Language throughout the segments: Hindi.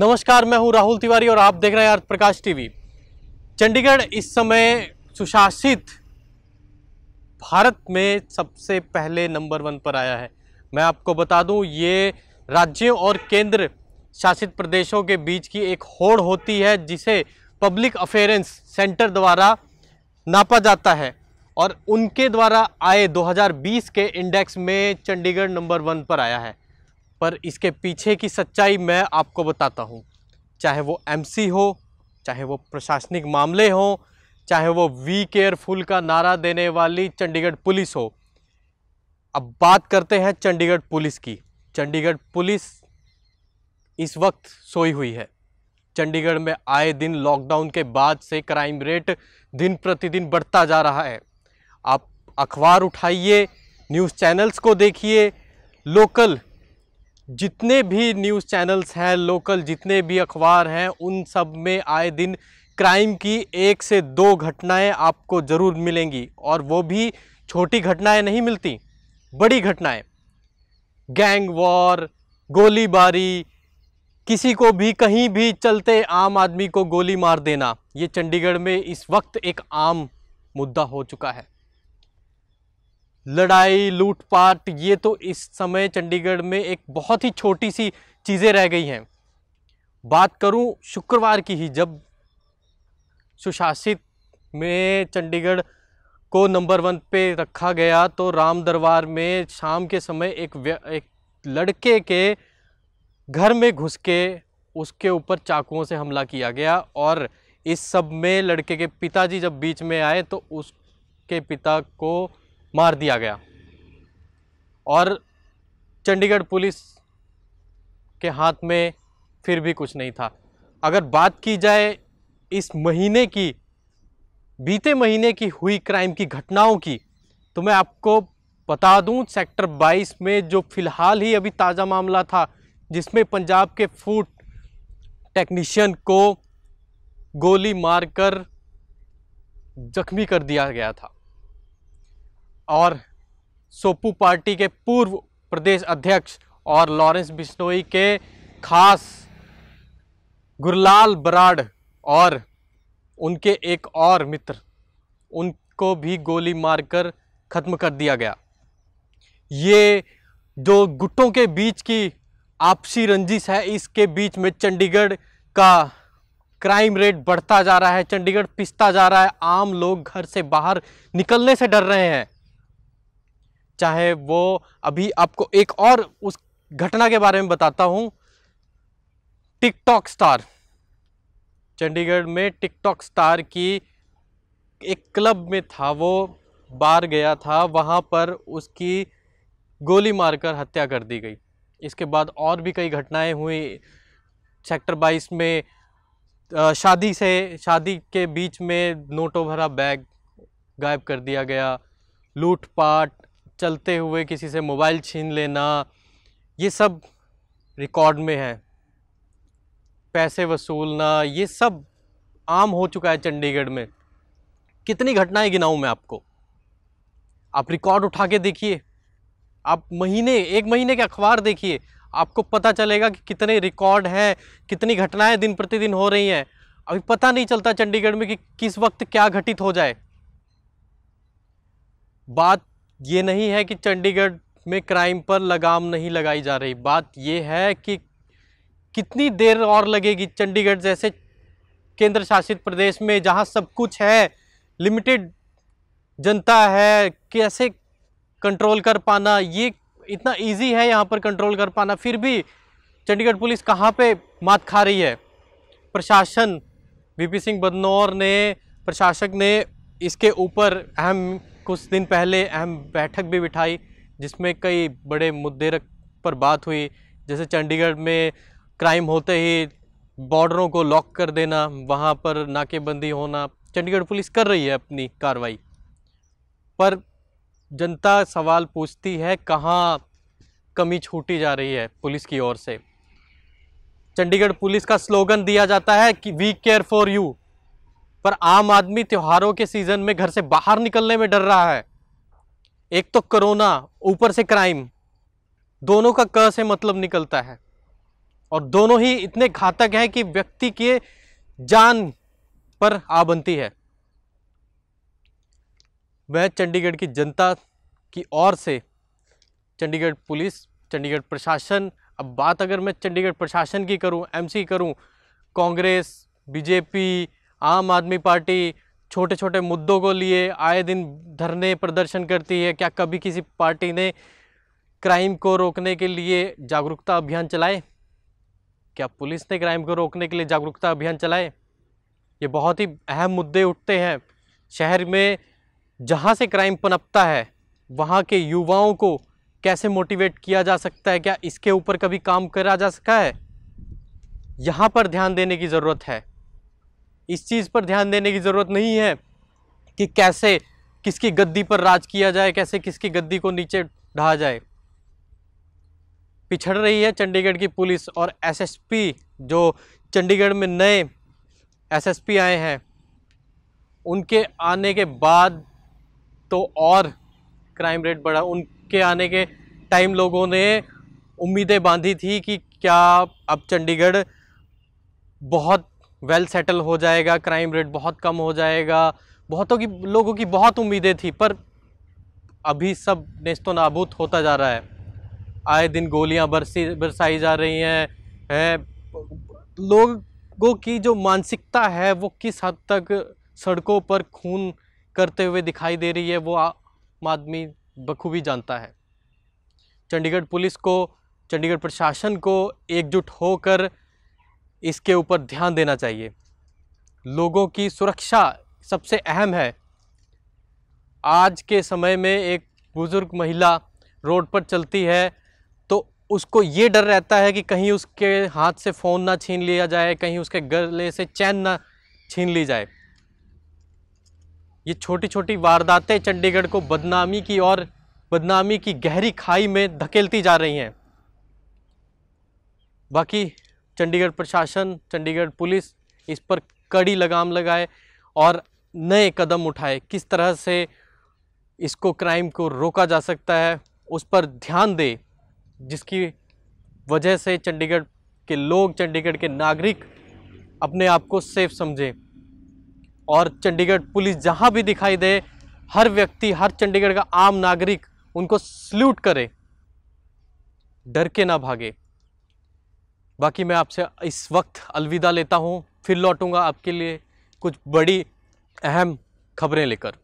नमस्कार मैं हूं राहुल तिवारी और आप देख रहे हैं अर्थ प्रकाश टीवी चंडीगढ़ इस समय सुशासित भारत में सबसे पहले नंबर वन पर आया है मैं आपको बता दूं ये राज्यों और केंद्र शासित प्रदेशों के बीच की एक होड़ होती है जिसे पब्लिक अफेयरेंस सेंटर द्वारा नापा जाता है और उनके द्वारा आए 2020 के इंडेक्स में चंडीगढ़ नंबर वन पर आया है पर इसके पीछे की सच्चाई मैं आपको बताता हूँ चाहे वो एमसी हो चाहे वो प्रशासनिक मामले हों चाहे वो वी केयरफुल का नारा देने वाली चंडीगढ़ पुलिस हो अब बात करते हैं चंडीगढ़ पुलिस की चंडीगढ़ पुलिस इस वक्त सोई हुई है चंडीगढ़ में आए दिन लॉकडाउन के बाद से क्राइम रेट दिन प्रतिदिन बढ़ता जा रहा है आप अखबार उठाइए न्यूज़ चैनल्स को देखिए लोकल जितने भी न्यूज़ चैनल्स हैं लोकल जितने भी अखबार हैं उन सब में आए दिन क्राइम की एक से दो घटनाएं आपको ज़रूर मिलेंगी और वो भी छोटी घटनाएं नहीं मिलती बड़ी घटनाएं गैंग वॉर गोलीबारी किसी को भी कहीं भी चलते आम आदमी को गोली मार देना ये चंडीगढ़ में इस वक्त एक आम मुद्दा हो चुका है लड़ाई लूटपाट ये तो इस समय चंडीगढ़ में एक बहुत ही छोटी सी चीज़ें रह गई हैं बात करूं शुक्रवार की ही जब सुशासित में चंडीगढ़ को नंबर वन पे रखा गया तो राम दरबार में शाम के समय एक एक लड़के के घर में घुस के उसके ऊपर चाकुओं से हमला किया गया और इस सब में लड़के के पिताजी जब बीच में आए तो उसके पिता को मार दिया गया और चंडीगढ़ पुलिस के हाथ में फिर भी कुछ नहीं था अगर बात की जाए इस महीने की बीते महीने की हुई क्राइम की घटनाओं की तो मैं आपको बता दूं सेक्टर 22 में जो फ़िलहाल ही अभी ताज़ा मामला था जिसमें पंजाब के फूड टेक्नीशियन को गोली मारकर जख्मी कर दिया गया था और सोपू पार्टी के पूर्व प्रदेश अध्यक्ष और लॉरेंस बिश्नोई के खास गुरलाल बराड़ और उनके एक और मित्र उनको भी गोली मारकर ख़त्म कर दिया गया ये जो गुटों के बीच की आपसी रंजिश है इसके बीच में चंडीगढ़ का क्राइम रेट बढ़ता जा रहा है चंडीगढ़ पिसता जा रहा है आम लोग घर से बाहर निकलने से डर रहे हैं चाहे वो अभी आपको एक और उस घटना के बारे में बताता हूँ टिकटॉक स्टार चंडीगढ़ में टिकटॉक स्टार की एक क्लब में था वो बार गया था वहाँ पर उसकी गोली मारकर हत्या कर दी गई इसके बाद और भी कई घटनाएं हुई सेक्टर 22 में शादी से शादी के बीच में नोटों भरा बैग गायब कर दिया गया लूटपाट चलते हुए किसी से मोबाइल छीन लेना ये सब रिकॉर्ड में है पैसे वसूलना ये सब आम हो चुका है चंडीगढ़ में कितनी घटनाएं गिनाऊँ मैं आपको आप रिकॉर्ड उठा के देखिए आप महीने एक महीने के अखबार देखिए आपको पता चलेगा कि कितने रिकॉर्ड हैं कितनी घटनाएं दिन प्रतिदिन हो रही हैं अभी पता नहीं चलता चंडीगढ़ में कि किस वक्त क्या घटित हो जाए बात ये नहीं है कि चंडीगढ़ में क्राइम पर लगाम नहीं लगाई जा रही बात ये है कि कितनी देर और लगेगी चंडीगढ़ जैसे केंद्र शासित प्रदेश में जहां सब कुछ है लिमिटेड जनता है कैसे कंट्रोल कर पाना ये इतना इजी है यहाँ पर कंट्रोल कर पाना फिर भी चंडीगढ़ पुलिस कहाँ पे मात खा रही है प्रशासन वीपी सिंह बदनौर ने प्रशासक ने इसके ऊपर अहम कुछ दिन पहले अहम बैठक भी बिठाई जिसमें कई बड़े मुद्दे पर बात हुई जैसे चंडीगढ़ में क्राइम होते ही बॉर्डरों को लॉक कर देना वहाँ पर नाकेबंदी होना चंडीगढ़ पुलिस कर रही है अपनी कार्रवाई पर जनता सवाल पूछती है कहाँ कमी छूटी जा रही है पुलिस की ओर से चंडीगढ़ पुलिस का स्लोगन दिया जाता है कि वी केयर फॉर यू पर आम आदमी त्योहारों के सीजन में घर से बाहर निकलने में डर रहा है एक तो कोरोना ऊपर से क्राइम दोनों का क से मतलब निकलता है और दोनों ही इतने घातक हैं कि व्यक्ति के जान पर आ बनती है मैं चंडीगढ़ की जनता की ओर से चंडीगढ़ पुलिस चंडीगढ़ प्रशासन अब बात अगर मैं चंडीगढ़ प्रशासन की करूं एमसी करूं कांग्रेस बीजेपी आम आदमी पार्टी छोटे छोटे मुद्दों को लिए आए दिन धरने प्रदर्शन करती है क्या कभी किसी पार्टी ने क्राइम को रोकने के लिए जागरूकता अभियान चलाए क्या पुलिस ने क्राइम को रोकने के लिए जागरूकता अभियान चलाए ये बहुत ही अहम मुद्दे उठते हैं शहर में जहाँ से क्राइम पनपता है वहाँ के युवाओं को कैसे मोटिवेट किया जा सकता है क्या इसके ऊपर कभी काम करा जा सका है यहाँ पर ध्यान देने की ज़रूरत है इस चीज़ पर ध्यान देने की ज़रूरत नहीं है कि कैसे किसकी गद्दी पर राज किया जाए कैसे किसकी गद्दी को नीचे ढहा जाए पिछड़ रही है चंडीगढ़ की पुलिस और एसएसपी जो चंडीगढ़ में नए एसएसपी आए हैं उनके आने के बाद तो और क्राइम रेट बढ़ा उनके आने के टाइम लोगों ने उम्मीदें बांधी थी कि क्या अब चंडीगढ़ बहुत वेल सेटल हो जाएगा क्राइम रेट बहुत कम हो जाएगा बहुतों की लोगों की बहुत उम्मीदें थी पर अभी सब नेस्तो तो नाबूद होता जा रहा है आए दिन गोलियां बरसी बरसाई जा रही हैं है, लोगों की जो मानसिकता है वो किस हद तक सड़कों पर खून करते हुए दिखाई दे रही है वो आम आदमी बखूबी जानता है चंडीगढ़ पुलिस को चंडीगढ़ प्रशासन को एकजुट होकर इसके ऊपर ध्यान देना चाहिए लोगों की सुरक्षा सबसे अहम है आज के समय में एक बुज़ुर्ग महिला रोड पर चलती है तो उसको ये डर रहता है कि कहीं उसके हाथ से फ़ोन ना छीन लिया जाए कहीं उसके गले से चैन ना छीन ली जाए ये छोटी छोटी वारदातें चंडीगढ़ को बदनामी की और बदनामी की गहरी खाई में धकेलती जा रही हैं बाकी चंडीगढ़ प्रशासन चंडीगढ़ पुलिस इस पर कड़ी लगाम लगाए और नए कदम उठाए किस तरह से इसको क्राइम को रोका जा सकता है उस पर ध्यान दे जिसकी वजह से चंडीगढ़ के लोग चंडीगढ़ के नागरिक अपने आप को सेफ समझे और चंडीगढ़ पुलिस जहाँ भी दिखाई दे हर व्यक्ति हर चंडीगढ़ का आम नागरिक उनको सल्यूट करे डर के ना भागे बाकी मैं आपसे इस वक्त अलविदा लेता हूँ फिर लौटूंगा आपके लिए कुछ बड़ी अहम खबरें लेकर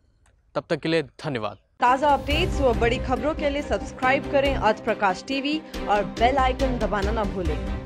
तब तक के लिए धन्यवाद ताज़ा अपडेट्स व बड़ी खबरों के लिए सब्सक्राइब करें आज प्रकाश टीवी और बेल आइकन दबाना ना भूलें